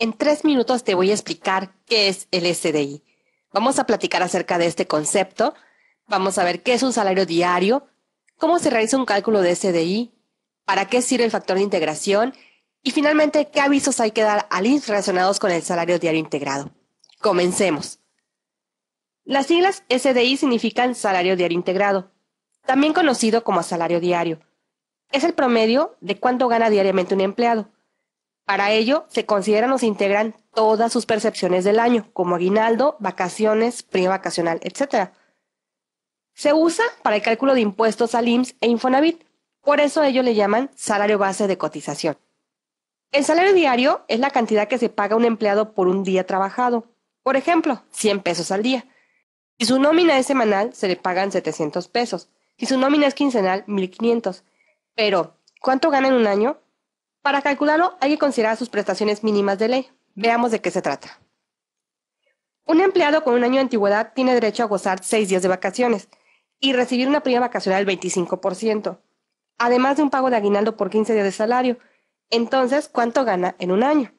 En tres minutos te voy a explicar qué es el SDI. Vamos a platicar acerca de este concepto, vamos a ver qué es un salario diario, cómo se realiza un cálculo de SDI, para qué sirve el factor de integración y finalmente qué avisos hay que dar al los relacionados con el salario diario integrado. Comencemos. Las siglas SDI significan salario diario integrado, también conocido como salario diario. Es el promedio de cuánto gana diariamente un empleado. Para ello, se consideran o se integran todas sus percepciones del año, como aguinaldo, vacaciones, prima vacacional, etc. Se usa para el cálculo de impuestos al IMSS e Infonavit, por eso ellos le llaman salario base de cotización. El salario diario es la cantidad que se paga a un empleado por un día trabajado, por ejemplo, 100 pesos al día. Si su nómina es semanal, se le pagan 700 pesos. Si su nómina es quincenal, 1500. Pero, ¿cuánto gana en un año? Para calcularlo hay que considerar sus prestaciones mínimas de ley. Veamos de qué se trata. Un empleado con un año de antigüedad tiene derecho a gozar seis días de vacaciones y recibir una prima vacacional del 25%, además de un pago de aguinaldo por 15 días de salario. Entonces, ¿cuánto gana en un año?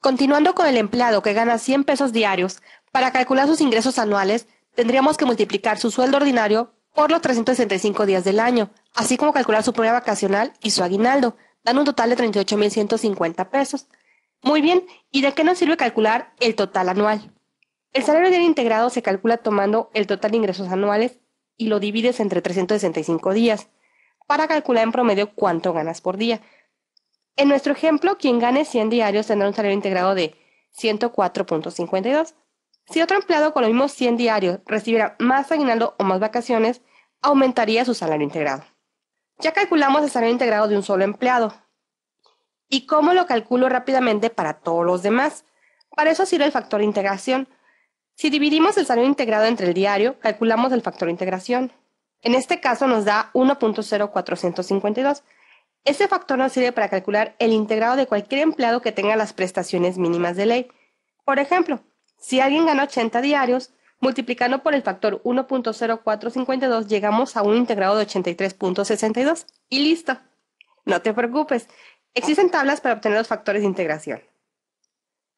Continuando con el empleado que gana 100 pesos diarios, para calcular sus ingresos anuales, tendríamos que multiplicar su sueldo ordinario por los 365 días del año, así como calcular su prima vacacional y su aguinaldo, dan un total de 38.150 pesos. Muy bien, ¿y de qué nos sirve calcular el total anual? El salario diario integrado se calcula tomando el total de ingresos anuales y lo divides entre 365 días para calcular en promedio cuánto ganas por día. En nuestro ejemplo, quien gane 100 diarios tendrá un salario integrado de 104.52. Si otro empleado con los mismos 100 diarios recibiera más aguinaldo o más vacaciones, aumentaría su salario integrado. Ya calculamos el salario integrado de un solo empleado. ¿Y cómo lo calculo rápidamente para todos los demás? Para eso sirve el factor de integración. Si dividimos el salario integrado entre el diario, calculamos el factor de integración. En este caso nos da 1.0452. Este factor nos sirve para calcular el integrado de cualquier empleado que tenga las prestaciones mínimas de ley. Por ejemplo, si alguien gana 80 diarios, Multiplicando por el factor 1.0452 llegamos a un integrado de 83.62 y listo. No te preocupes, existen tablas para obtener los factores de integración.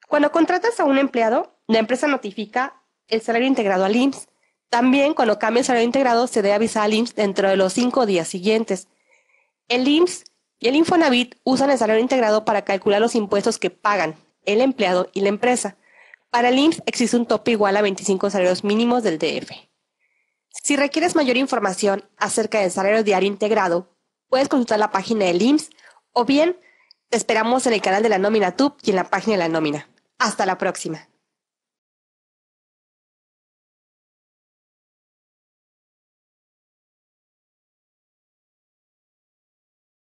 Cuando contratas a un empleado, la empresa notifica el salario integrado al IMSS. También cuando cambia el salario integrado se debe avisar al IMSS dentro de los cinco días siguientes. El IMSS y el Infonavit usan el salario integrado para calcular los impuestos que pagan el empleado y la empresa. Para el IMSS existe un tope igual a 25 salarios mínimos del DF. Si requieres mayor información acerca del salario diario integrado, puedes consultar la página del IMSS o bien te esperamos en el canal de la nómina TUB y en la página de la nómina. Hasta la próxima.